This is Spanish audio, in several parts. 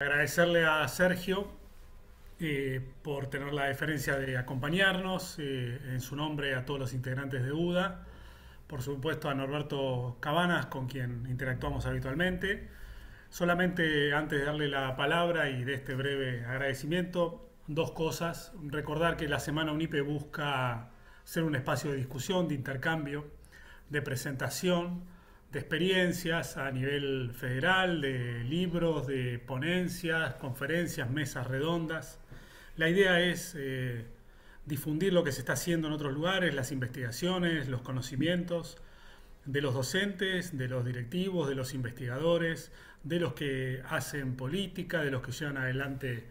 Agradecerle a Sergio eh, por tener la deferencia de acompañarnos, eh, en su nombre a todos los integrantes de UDA, por supuesto a Norberto Cabanas, con quien interactuamos habitualmente. Solamente antes de darle la palabra y de este breve agradecimiento, dos cosas. Recordar que la Semana UNIPE busca ser un espacio de discusión, de intercambio, de presentación, de experiencias a nivel federal, de libros, de ponencias, conferencias, mesas redondas. La idea es eh, difundir lo que se está haciendo en otros lugares, las investigaciones, los conocimientos de los docentes, de los directivos, de los investigadores, de los que hacen política, de los que llevan adelante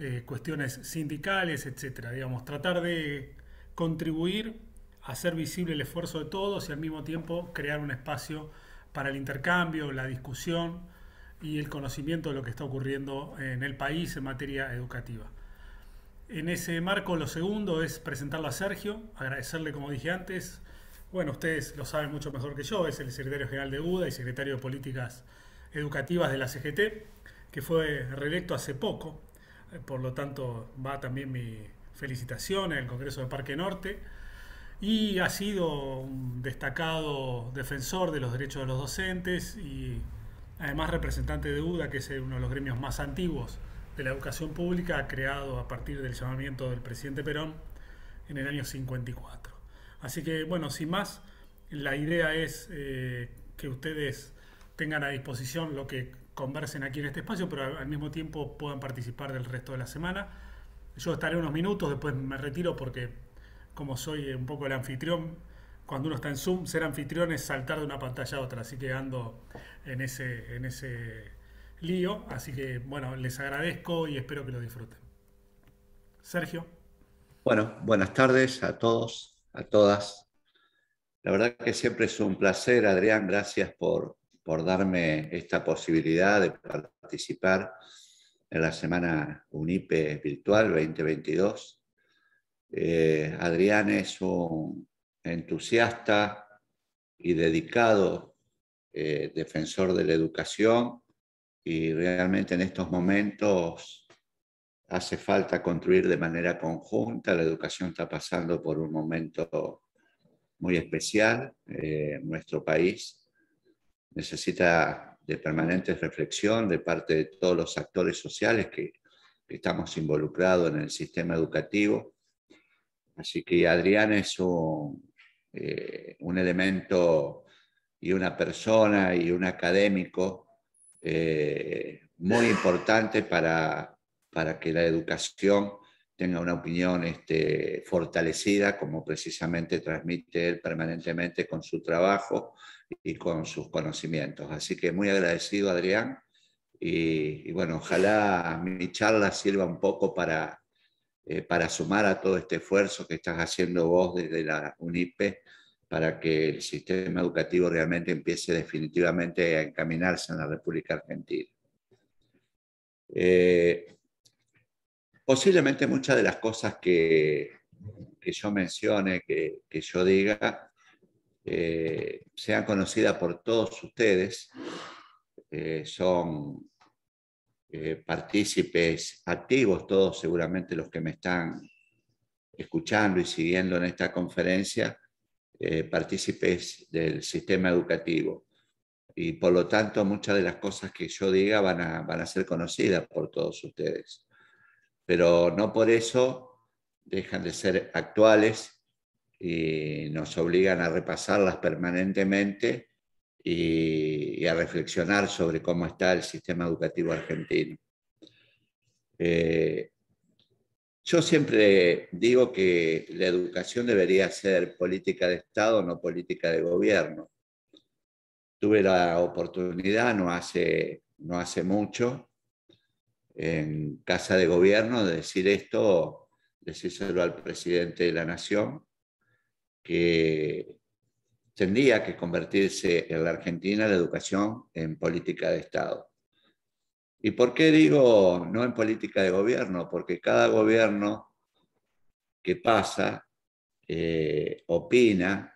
eh, cuestiones sindicales, etc. Digamos, tratar de contribuir hacer visible el esfuerzo de todos y al mismo tiempo crear un espacio para el intercambio, la discusión y el conocimiento de lo que está ocurriendo en el país en materia educativa. En ese marco, lo segundo es presentarlo a Sergio, agradecerle, como dije antes, bueno, ustedes lo saben mucho mejor que yo, es el secretario general de UDA y secretario de Políticas Educativas de la CGT, que fue reelecto hace poco, por lo tanto va también mi felicitación en el Congreso de Parque Norte y ha sido un destacado defensor de los derechos de los docentes y además representante de UDA, que es uno de los gremios más antiguos de la educación pública, creado a partir del llamamiento del presidente Perón en el año 54. Así que, bueno, sin más, la idea es eh, que ustedes tengan a disposición lo que conversen aquí en este espacio, pero al mismo tiempo puedan participar del resto de la semana. Yo estaré unos minutos, después me retiro porque como soy un poco el anfitrión, cuando uno está en Zoom, ser anfitrión es saltar de una pantalla a otra, así que ando en ese, en ese lío. Así que bueno, les agradezco y espero que lo disfruten. Sergio. Bueno, buenas tardes a todos, a todas. La verdad que siempre es un placer, Adrián, gracias por, por darme esta posibilidad de participar en la semana UNIPE virtual 2022 eh, Adrián es un entusiasta y dedicado eh, defensor de la educación y realmente en estos momentos hace falta construir de manera conjunta. La educación está pasando por un momento muy especial. en eh, nuestro país necesita de permanente reflexión de parte de todos los actores sociales que estamos involucrados en el sistema educativo Así que Adrián es eh, un, elemento y una persona y un académico eh, muy importante para, que la educación tenga una opinión este, fortalecida, como precisamente transmite él permanentemente con su trabajo y con sus conocimientos. Así que muy agradecido, Adrián. Y, y bueno, ojalá mi charla sirva un poco para, eh, para sumar a todo este esfuerzo que estás haciendo vos desde la UNIPE para que el sistema educativo realmente empiece definitivamente a encaminarse en la República Argentina. Eh, posiblemente muchas de las cosas que, que yo mencione, que, yo diga, eh, sean conocidas por todos ustedes. son eh, partícipes activos, todos seguramente los que me están escuchando y siguiendo en esta conferencia, eh, partícipes del sistema educativo. Y por lo tanto, muchas de las cosas que yo diga van a, van a ser conocidas por todos ustedes. Pero no por eso dejan de ser actuales y nos obligan a repasarlas permanentemente y, a reflexionar sobre cómo está el sistema educativo argentino. Eh, yo siempre digo que la educación debería ser política de Estado, no política de gobierno. Tuve la oportunidad no hace, no hace mucho en Casa de Gobierno de decir esto, decírselo al presidente de la Nación, que tendría que convertirse en la Argentina la educación en política de Estado. ¿Y por qué digo no en política de gobierno? Porque cada gobierno que pasa eh, opina,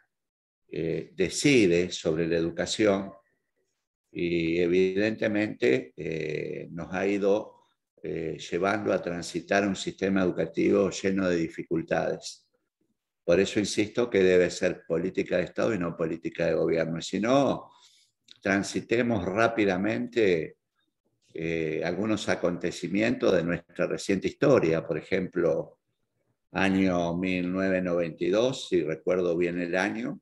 eh, decide sobre la educación y evidentemente eh, nos ha ido llevando a transitar un sistema educativo lleno de dificultades. Por eso insisto que debe ser política de Estado y no política de gobierno. Y si no, transitemos rápidamente eh, algunos acontecimientos de nuestra reciente historia. Por ejemplo, año 1992, si recuerdo bien el año,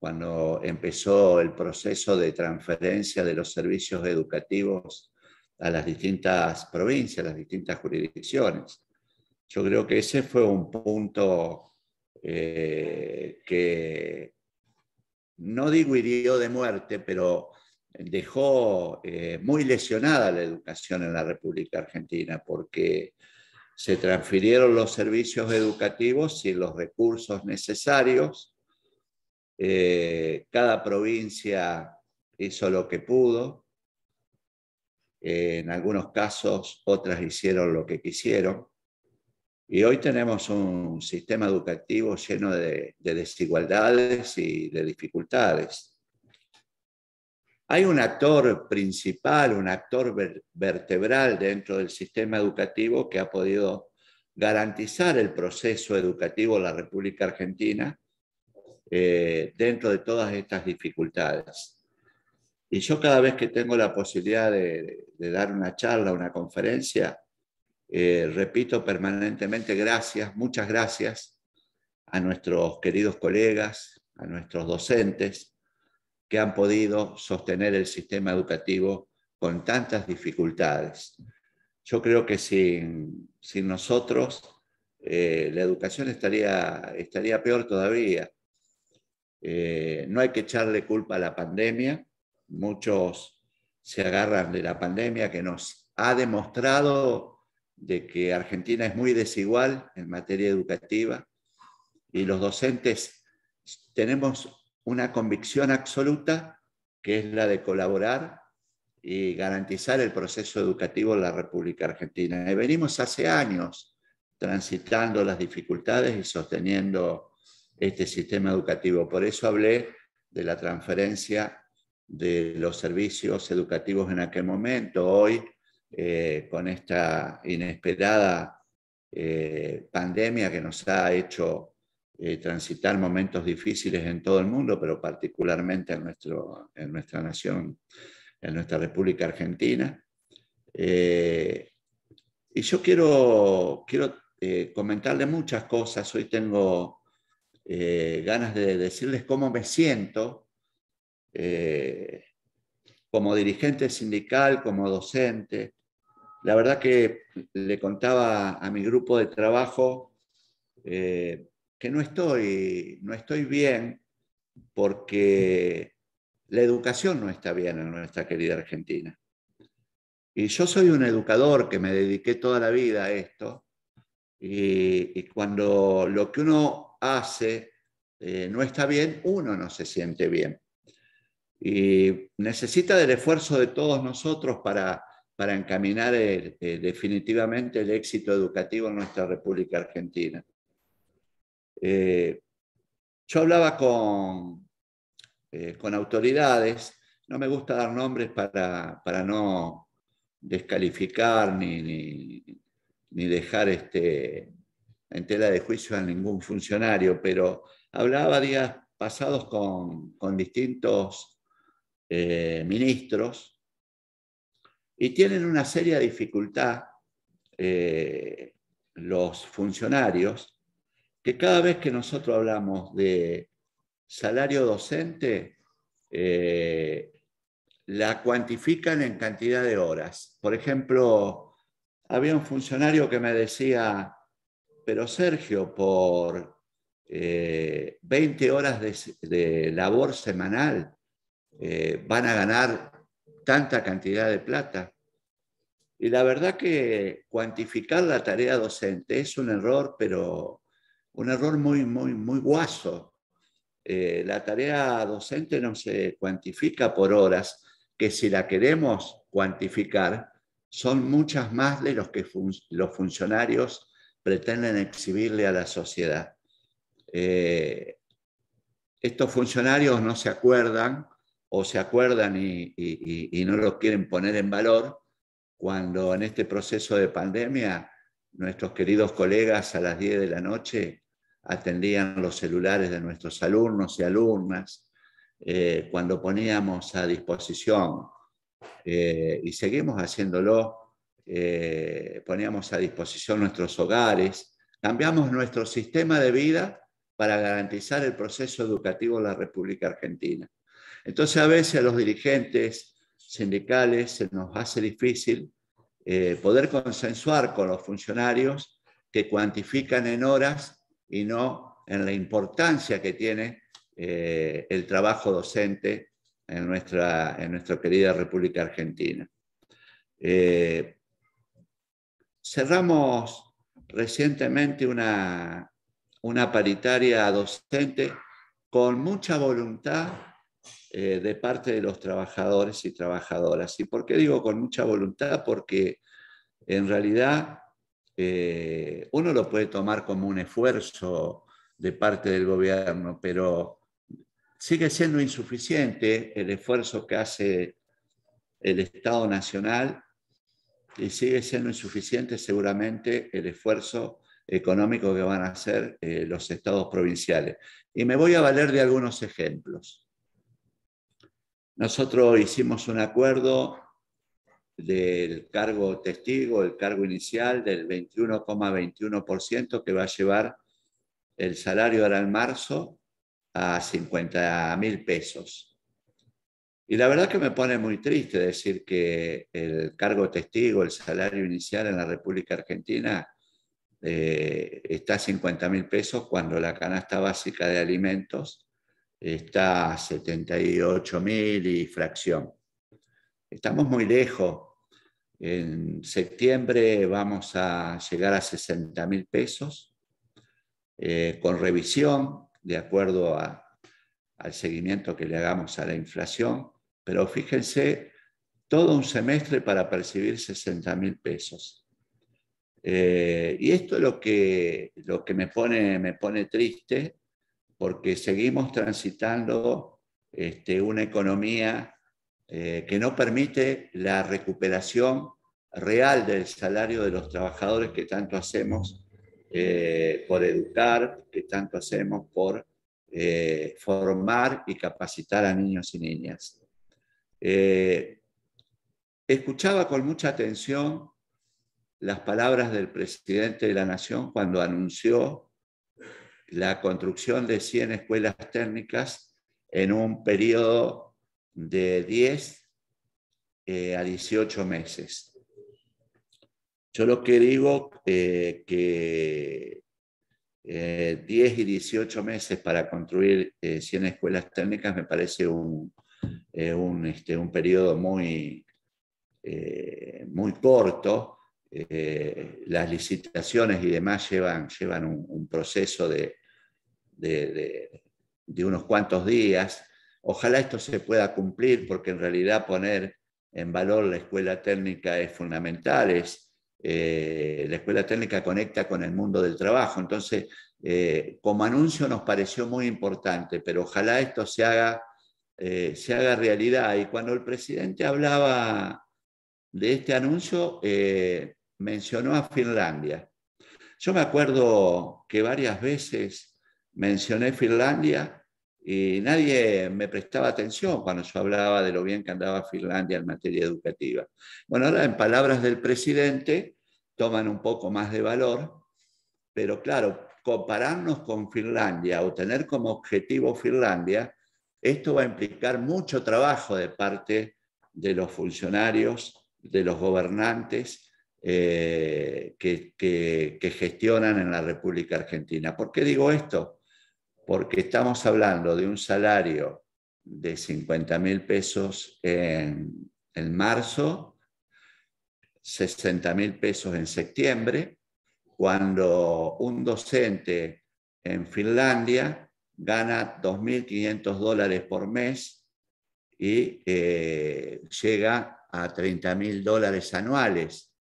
cuando empezó el proceso de transferencia de los servicios educativos a las distintas provincias, a las distintas jurisdicciones. Yo creo que ese fue un punto eh, que no digo hirió de muerte, pero dejó eh, muy lesionada la educación en la República Argentina, porque se transfirieron los servicios educativos y los recursos necesarios. Eh, cada provincia hizo lo que pudo. en algunos casos, otras hicieron lo que quisieron. Y hoy tenemos un sistema educativo lleno de, desigualdades y de dificultades. Hay un actor principal, un actor vertebral dentro del sistema educativo que ha podido garantizar el proceso educativo de la República Argentina eh, dentro de todas estas dificultades. Y yo cada vez que tengo la posibilidad de dar una charla, una conferencia, eh, repito permanentemente gracias, muchas gracias a nuestros queridos colegas, a nuestros docentes que han podido sostener el sistema educativo con tantas dificultades. Yo creo que sin, nosotros eh, la educación estaría, estaría peor todavía. Eh, no hay que echarle culpa a la pandemia. Muchos se agarran de la pandemia que nos ha demostrado de que Argentina es muy desigual en materia educativa y los docentes tenemos una convicción absoluta que es la de colaborar y garantizar el proceso educativo en la República Argentina. Y venimos hace años transitando las dificultades y sosteniendo este sistema educativo. Por eso hablé de la transferencia de los servicios educativos en aquel momento. Hoy eh, con esta inesperada eh, pandemia que nos ha hecho eh, transitar momentos difíciles en todo el mundo, pero particularmente en, nuestro, en nuestra nación, en nuestra República Argentina. y yo quiero, quiero comentarle muchas cosas. Hoy tengo ganas de decirles cómo me siento como dirigente sindical, como docente, la verdad que le contaba a mi grupo de trabajo eh, que no estoy, no estoy bien porque la educación no está bien en nuestra querida Argentina. Y yo soy un educador que me dediqué toda la vida a esto. Y, cuando lo que uno hace eh, no está bien, uno no se siente bien. Y necesita del esfuerzo de todos nosotros para para encaminar este, definitivamente el éxito educativo en nuestra República Argentina. Eh, yo hablaba eh, con, autoridades, no me gusta dar nombres para, no descalificar ni, ni, dejar este, en tela de juicio a ningún funcionario, pero hablaba días pasados con, distintos eh, ministros y tienen una seria dificultad eh, los funcionarios, que cada vez que nosotros hablamos de salario docente, eh, la cuantifican en cantidad de horas. Por ejemplo, había un funcionario que me decía, pero Sergio, por 20 eh, horas de, labor semanal van a ganar tanta cantidad de plata. Y la verdad que cuantificar la tarea docente es un error, pero un error muy, muy, muy guaso. Eh, la tarea docente no se cuantifica por horas, que si la queremos cuantificar, son muchas más de los que los funcionarios pretenden exhibirle a la sociedad. Eh, estos funcionarios no se acuerdan o se acuerdan y, no los quieren poner en valor, cuando en este proceso de pandemia nuestros queridos colegas a las 10 de la noche atendían los celulares de nuestros alumnos y alumnas, eh, cuando poníamos a disposición, eh, y seguimos haciéndolo, eh, poníamos a disposición nuestros hogares, cambiamos nuestro sistema de vida para garantizar el proceso educativo en la República Argentina. Entonces a veces a los dirigentes sindicales se nos hace difícil eh, poder consensuar con los funcionarios que cuantifican en horas y no en la importancia que tiene eh, el trabajo docente en nuestra, en nuestra querida República Argentina. Eh, cerramos recientemente una, una paritaria docente con mucha voluntad eh, de parte de los trabajadores y trabajadoras. ¿Y por qué digo con mucha voluntad? Porque en realidad eh, uno lo puede tomar como un esfuerzo de parte del gobierno, pero sigue siendo insuficiente el esfuerzo que hace el Estado Nacional y sigue siendo insuficiente seguramente el esfuerzo económico que van a hacer eh, los estados provinciales. Y me voy a valer de algunos ejemplos. Nosotros hicimos un acuerdo del cargo testigo, el cargo inicial del 21,21% que va a llevar el salario ahora en marzo a 50 mil pesos. Y la verdad que me pone muy triste decir que el cargo testigo, el salario inicial en la República Argentina eh, está a 50 mil pesos cuando la canasta básica de alimentos está a 78 mil y fracción. Estamos muy lejos. En septiembre vamos a llegar a 60 mil pesos eh, con revisión de acuerdo al seguimiento que le hagamos a la inflación. Pero fíjense, todo un semestre para percibir 60 mil pesos. Eh, y esto es lo que, lo que me pone triste, porque seguimos transitando este, una economía eh, que no permite la recuperación real del salario de los trabajadores que tanto hacemos eh, por educar, que tanto hacemos por eh, formar y capacitar a niños y niñas. escuchaba con mucha atención las palabras del presidente de la Nación cuando anunció la construcción de 100 escuelas técnicas en un periodo de 10 eh, a 18 meses. Yo lo que digo eh, que 10 eh, y 18 meses para construir 100 eh, escuelas técnicas me parece un, este, periodo muy, muy corto. las licitaciones y demás llevan, llevan un proceso de, de, unos cuantos días. Ojalá esto se pueda cumplir porque en realidad poner en valor la escuela técnica es fundamental. Eh, la escuela técnica conecta con el mundo del trabajo. Entonces, eh, como anuncio nos pareció muy importante, pero ojalá esto se haga, eh, se haga realidad. Y cuando el presidente hablaba de este anuncio, mencionó a Finlandia. Yo me acuerdo que varias veces mencioné Finlandia y nadie me prestaba atención cuando yo hablaba de lo bien que andaba Finlandia en materia educativa. Bueno, ahora en palabras del presidente toman un poco más de valor, pero claro, compararnos con Finlandia o tener como objetivo Finlandia, esto va a implicar mucho trabajo de parte de los funcionarios, de los gobernantes eh, que gestionan en la República Argentina. ¿Por qué digo esto? porque estamos hablando de un salario de 50 mil pesos en, marzo, 60 mil pesos en septiembre, cuando un docente en Finlandia gana 2.500 dólares por mes y eh, llega a 30 mil dólares anuales,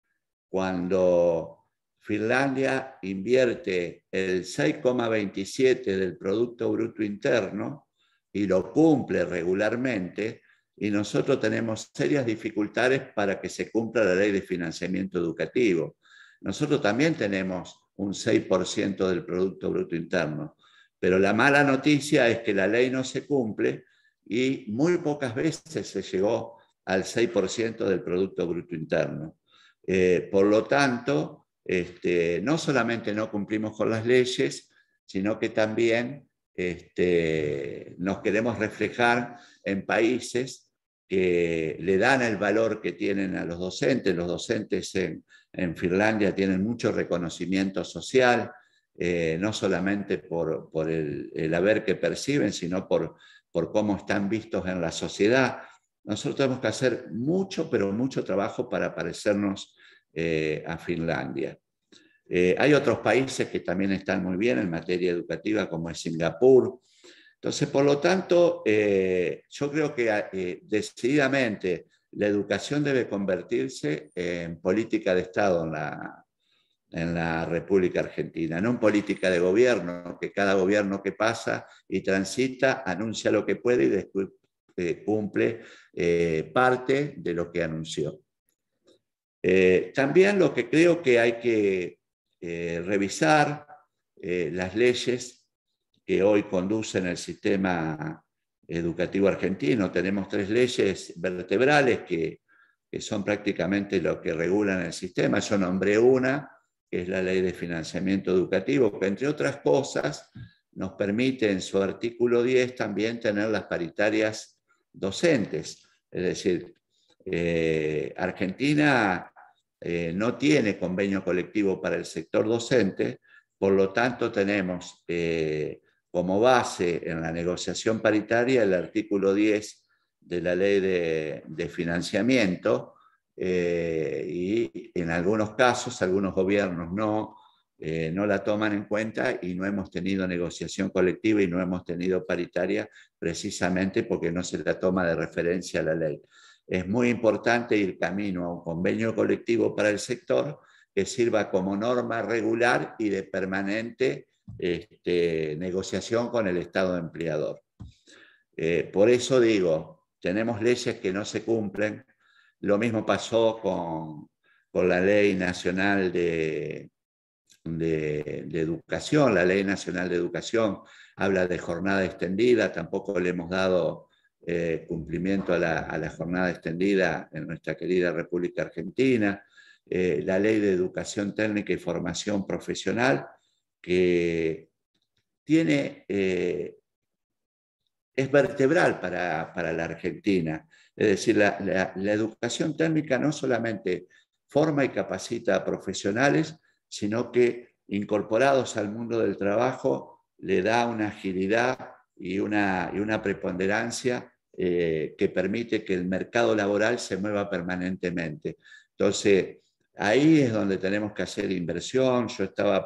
cuando Finlandia invierte el 6,27 del Producto Bruto Interno y lo cumple regularmente, y nosotros tenemos serias dificultades para que se cumpla la ley de financiamiento educativo. Nosotros también tenemos un 6% del Producto Bruto Interno, pero la mala noticia es que la ley no se cumple y muy pocas veces se llegó al 6% del Producto Bruto Interno. Eh, por lo tanto, este, no solamente no cumplimos con las leyes, sino que también este, nos queremos reflejar en países que le dan el valor que tienen a los docentes. Los docentes en, Finlandia tienen mucho reconocimiento social, eh, no solamente por, el, haber que perciben, sino por, por cómo están vistos en la sociedad. Nosotros tenemos que hacer mucho, pero mucho trabajo para parecernos eh, a Finlandia. Eh, hay otros países que también están muy bien en materia educativa, como es Singapur. Entonces, por lo tanto, eh, yo creo que decididamente la educación debe convertirse en política de Estado en la, en la República Argentina, no en política de gobierno, que cada gobierno que pasa y transita anuncia lo que puede y después cumple parte de lo que anunció. Eh, también lo que creo que hay que eh, revisar eh, las leyes que hoy conducen el sistema educativo argentino. Tenemos tres leyes vertebrales que, son prácticamente lo que regulan el sistema. Yo nombré una, que es la ley de financiamiento educativo, que entre otras cosas nos permite en su artículo 10 también tener las paritarias docentes. Es decir, Argentina eh, no tiene convenio colectivo para el sector docente, por lo tanto tenemos eh, como base en la negociación paritaria el artículo 10 de la ley de, financiamiento eh, y en algunos casos, algunos gobiernos no, no la toman en cuenta y no hemos tenido negociación colectiva y no hemos tenido paritaria precisamente porque no se la toma de referencia a la ley es muy importante ir camino a un convenio colectivo para el sector que sirva como norma regular y de permanente este, negociación con el Estado empleador. Eh, por eso digo, tenemos leyes que no se cumplen. Lo mismo pasó con, la Ley Nacional de, de Educación. La Ley Nacional de Educación habla de jornada extendida, tampoco le hemos dado eh, cumplimiento a la, jornada extendida en nuestra querida República Argentina, eh, la ley de educación técnica y formación profesional, que tiene, eh, es vertebral para, la Argentina. Es decir, la, educación técnica no solamente forma y capacita a profesionales, sino que incorporados al mundo del trabajo le da una agilidad y una, y una preponderancia eh, que permite que el mercado laboral se mueva permanentemente. Entonces, ahí es donde tenemos que hacer inversión. Yo estaba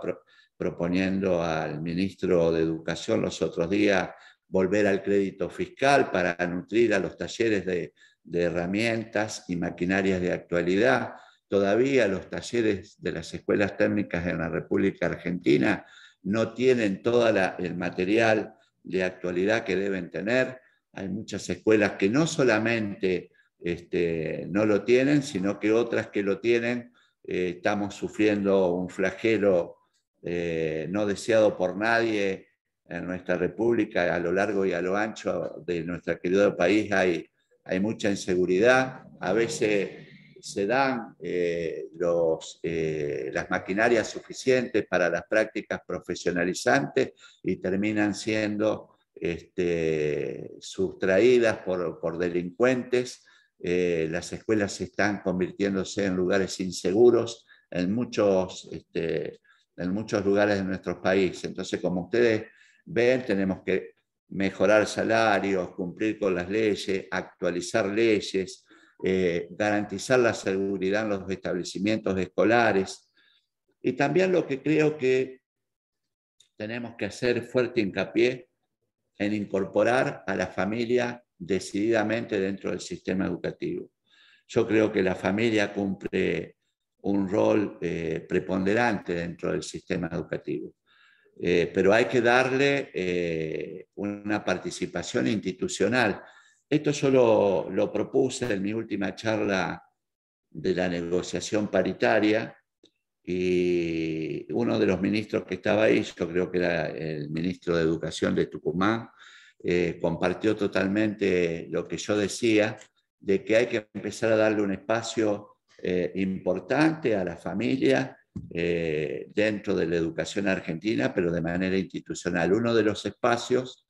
proponiendo al ministro de Educación los otros días volver al crédito fiscal para nutrir a los talleres de, de herramientas y maquinarias de actualidad. Todavía los talleres de las escuelas técnicas en la República Argentina no tienen todo el material de actualidad que deben tener hay muchas escuelas que no solamente este, no lo tienen, sino que otras que lo tienen, eh, estamos sufriendo un flagelo eh, no deseado por nadie en nuestra república, a lo largo y a lo ancho de nuestro querido país hay, mucha inseguridad, a veces se dan eh, las maquinarias suficientes para las prácticas profesionalizantes y terminan siendo este, sustraídas por, delincuentes, eh, las escuelas están convirtiéndose en lugares inseguros en muchos, este, en muchos lugares de nuestro país. Entonces, como ustedes ven, tenemos que mejorar salarios, cumplir con las leyes, actualizar leyes, eh, garantizar la seguridad en los establecimientos escolares. Y también lo que creo que tenemos que hacer fuerte hincapié en incorporar a la familia decididamente dentro del sistema educativo. Yo creo que la familia cumple un rol eh, preponderante dentro del sistema educativo, eh, pero hay que darle eh, una participación institucional. Esto yo lo propuse en mi última charla de la negociación paritaria, y uno de los ministros que estaba ahí, yo creo que era el ministro de Educación de Tucumán, eh, compartió totalmente lo que yo decía, de que hay que empezar a darle un espacio eh, importante a la familia eh, dentro de la educación argentina, pero de manera institucional. Uno de los espacios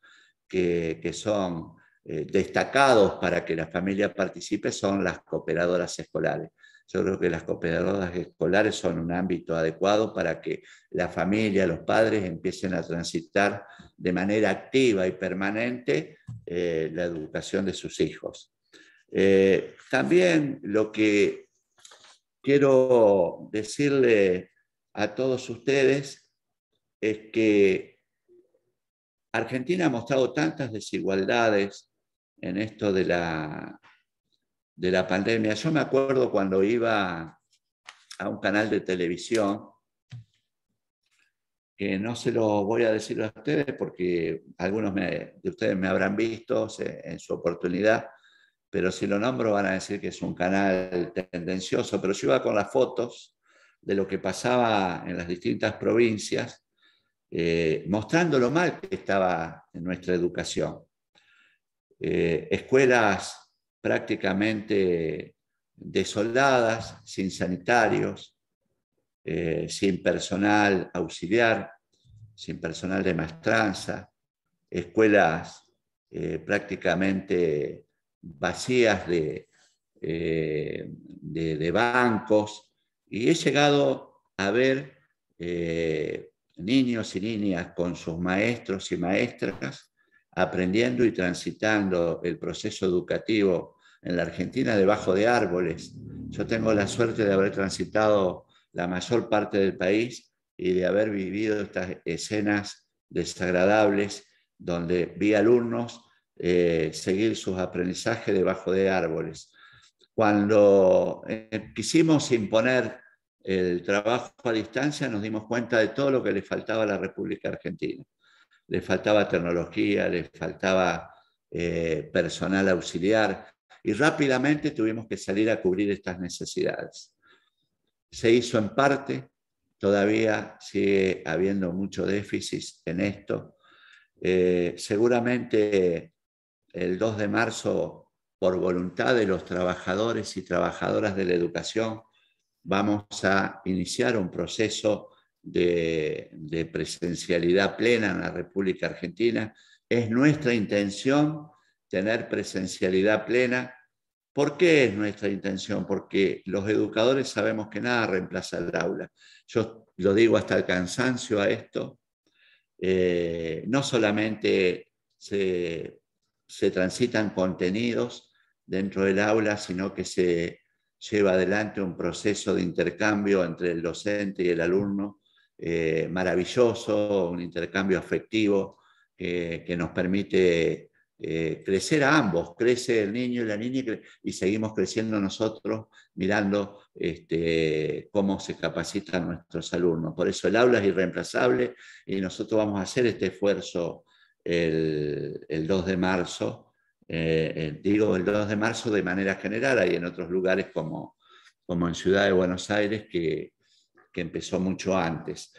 que son destacados para que la familia participe son las cooperadoras escolares. Yo creo que las cooperadoras escolares son un ámbito adecuado para que la familia, los padres empiecen a transitar de manera activa y permanente eh, la educación de sus hijos. Eh, también lo que quiero decirle a todos ustedes es que Argentina ha mostrado tantas desigualdades en esto de la de la pandemia. Yo me acuerdo cuando iba a un canal de televisión, que no se lo voy a decir a ustedes porque algunos de ustedes me habrán visto en su oportunidad, pero si lo nombro van a decir que es un canal tendencioso, pero yo iba con las fotos de lo que pasaba en las distintas provincias, eh, mostrando lo mal que estaba en nuestra educación. Eh, escuelas prácticamente desoldadas, sin sanitarios, eh, sin personal auxiliar, sin personal de maestranza, escuelas eh, prácticamente vacías eh, de, de, bancos, y he llegado a ver niños y niñas con sus maestros y maestras aprendiendo y transitando el proceso educativo en la Argentina debajo de árboles. Yo tengo la suerte de haber transitado la mayor parte del país y de haber vivido estas escenas desagradables donde vi alumnos eh, seguir sus aprendizajes debajo de árboles. Cuando eh, quisimos imponer el trabajo a distancia, nos dimos cuenta de todo lo que le faltaba a la República Argentina le faltaba tecnología, le faltaba eh, personal auxiliar y rápidamente tuvimos que salir a cubrir estas necesidades. Se hizo en parte, todavía sigue habiendo mucho déficit en esto. Eh, seguramente el 2 de marzo, por voluntad de los trabajadores y trabajadoras de la educación, vamos a iniciar un proceso de, presencialidad plena en la República Argentina. Es nuestra intención tener presencialidad plena. ¿Por qué es nuestra intención? Porque los educadores sabemos que nada reemplaza el aula. Yo lo digo hasta el cansancio a esto. Eh, no solamente se, transitan contenidos dentro del aula, sino que se lleva adelante un proceso de intercambio entre el docente y el alumno eh, maravilloso, un intercambio afectivo que nos permite eh, crecer a ambos, crece el niño y la niña y, seguimos creciendo nosotros mirando este, cómo se capacitan nuestros alumnos. Por eso el aula es irreemplazable y nosotros vamos a hacer este esfuerzo el, 2 de marzo, eh, digo el 2 de marzo de manera general, hay en otros lugares como, como en Ciudad de Buenos Aires que, que empezó mucho antes.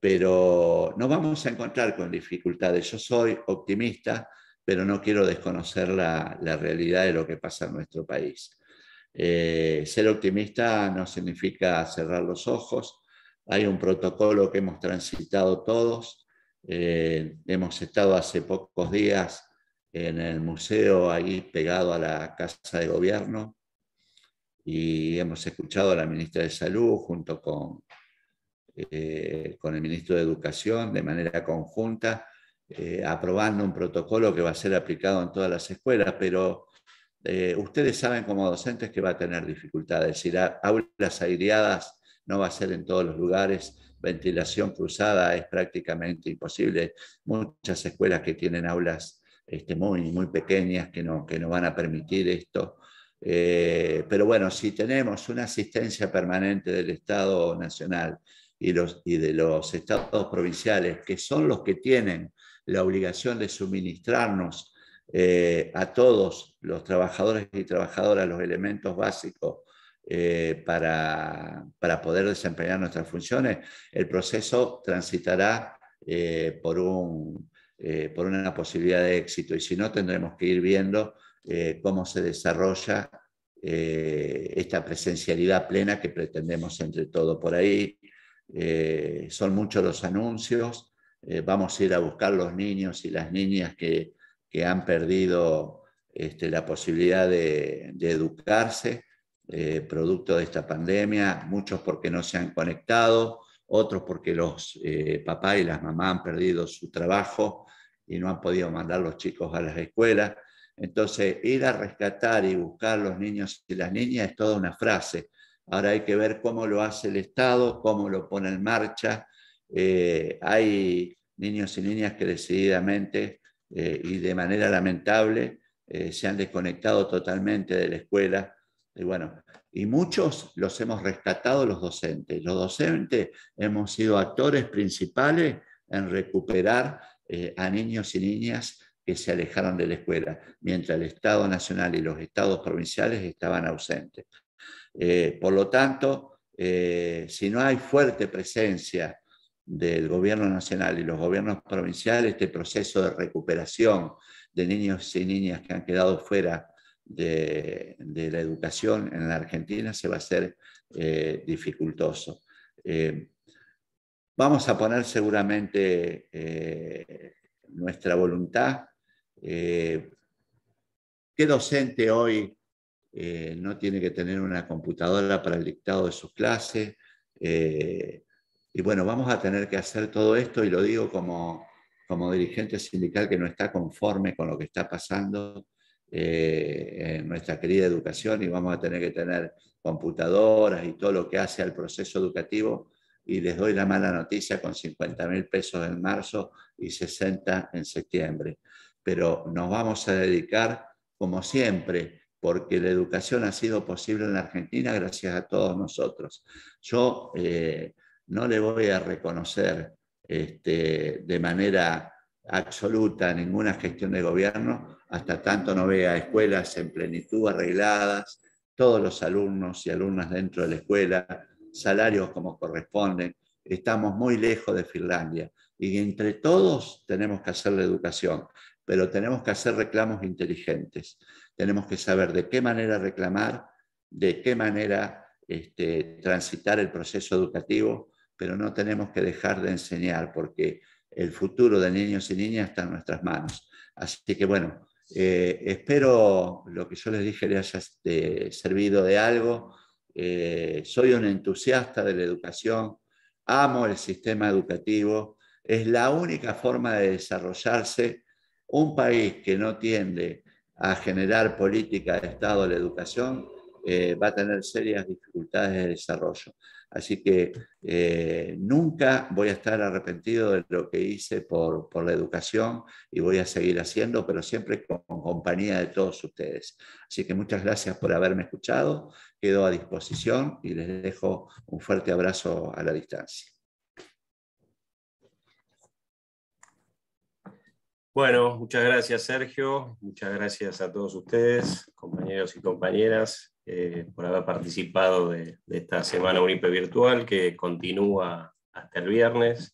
Pero nos vamos a encontrar con dificultades. Yo soy optimista, pero no quiero desconocer la, realidad de lo que pasa en nuestro país. Eh, ser optimista no significa cerrar los ojos. Hay un protocolo que hemos transitado todos. Eh, hemos estado hace pocos días en el museo, ahí pegado a la Casa de Gobierno, y hemos escuchado a la ministra de Salud junto con, eh, con el ministro de Educación de manera conjunta, eh, aprobando un protocolo que va a ser aplicado en todas las escuelas, pero eh, ustedes saben como docentes que va a tener dificultades, es aulas aireadas no va a ser en todos los lugares, ventilación cruzada es prácticamente imposible, muchas escuelas que tienen aulas este, muy, muy pequeñas que no van a permitir esto. Eh, pero bueno, si tenemos una asistencia permanente del Estado Nacional y, de los estados provinciales, que son los que tienen la obligación de suministrarnos eh, a todos los trabajadores y trabajadoras los elementos básicos eh, para, poder desempeñar nuestras funciones, el proceso transitará por una posibilidad de éxito y si no tendremos que ir viendo eh, cómo se desarrolla eh, esta presencialidad plena que pretendemos entre todo por ahí. Eh, son muchos los anuncios, vamos a ir a buscar los niños y las niñas que, han perdido este, la posibilidad de, de educarse producto de esta pandemia, muchos porque no se han conectado, otros porque los papás y las mamás han perdido su trabajo y no han podido mandar los chicos a las escuelas. Entonces, ir a rescatar y buscar los niños y las niñas es toda una frase. Ahora hay que ver cómo lo hace el Estado, cómo lo pone en marcha. Eh, hay niños y niñas que decididamente eh, y de manera lamentable eh, se han desconectado totalmente de la escuela. Y bueno, y muchos los hemos rescatado los docentes. Los docentes hemos sido actores principales en recuperar a niños y niñas que se alejaron de la escuela, mientras el Estado Nacional y los Estados provinciales estaban ausentes. Eh, por lo tanto, eh, si no hay fuerte presencia del gobierno nacional y los gobiernos provinciales, este proceso de recuperación de niños y niñas que han quedado fuera de, la educación en la Argentina se va a hacer eh, dificultoso. vamos a poner seguramente nuestra voluntad eh, ¿Qué docente hoy eh, no tiene que tener una computadora para el dictado de sus clases? Eh, y bueno, vamos a tener que hacer todo esto, y lo digo como, como dirigente sindical que no está conforme con lo que está pasando en nuestra querida educación, y vamos a tener que tener computadoras y todo lo que hace al proceso educativo, y les doy la mala noticia con 50 mil pesos en marzo y 60 en septiembre pero nos vamos a dedicar, como siempre, porque la educación ha sido posible en la Argentina gracias a todos nosotros. Yo eh, no le voy a reconocer este, de manera absoluta ninguna gestión de gobierno hasta tanto no vea escuelas en plenitud arregladas, todos los alumnos y alumnas dentro de la escuela, salarios como corresponden. Estamos muy lejos de Finlandia y entre todos tenemos que hacer la educación pero tenemos que hacer reclamos inteligentes. Tenemos que saber de qué manera reclamar, de qué manera este, transitar el proceso educativo, pero no tenemos que dejar de enseñar porque el futuro de niños y niñas está en nuestras manos. Así que bueno, eh, espero lo que yo les dije les haya eh, servido de algo. Eh, soy un entusiasta de la educación, amo el sistema educativo, es la única forma de desarrollarse un país que no tiende a generar política de Estado de la educación eh, va a tener serias dificultades de desarrollo. Así que eh, nunca voy a estar arrepentido de lo que hice por, la educación y voy a seguir haciendo, pero siempre con, con, compañía de todos ustedes. Así que muchas gracias por haberme escuchado, quedo a disposición y les dejo un fuerte abrazo a la distancia. Bueno, muchas gracias Sergio, muchas gracias a todos ustedes, compañeros y compañeras, eh, por haber participado de, esta semana UNIPE virtual que continúa hasta el viernes.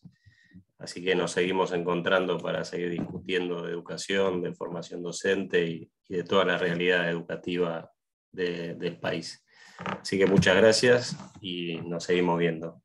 Así que nos seguimos encontrando para seguir discutiendo de educación, de formación docente y, de toda la realidad educativa del país. Así que muchas gracias y nos seguimos viendo.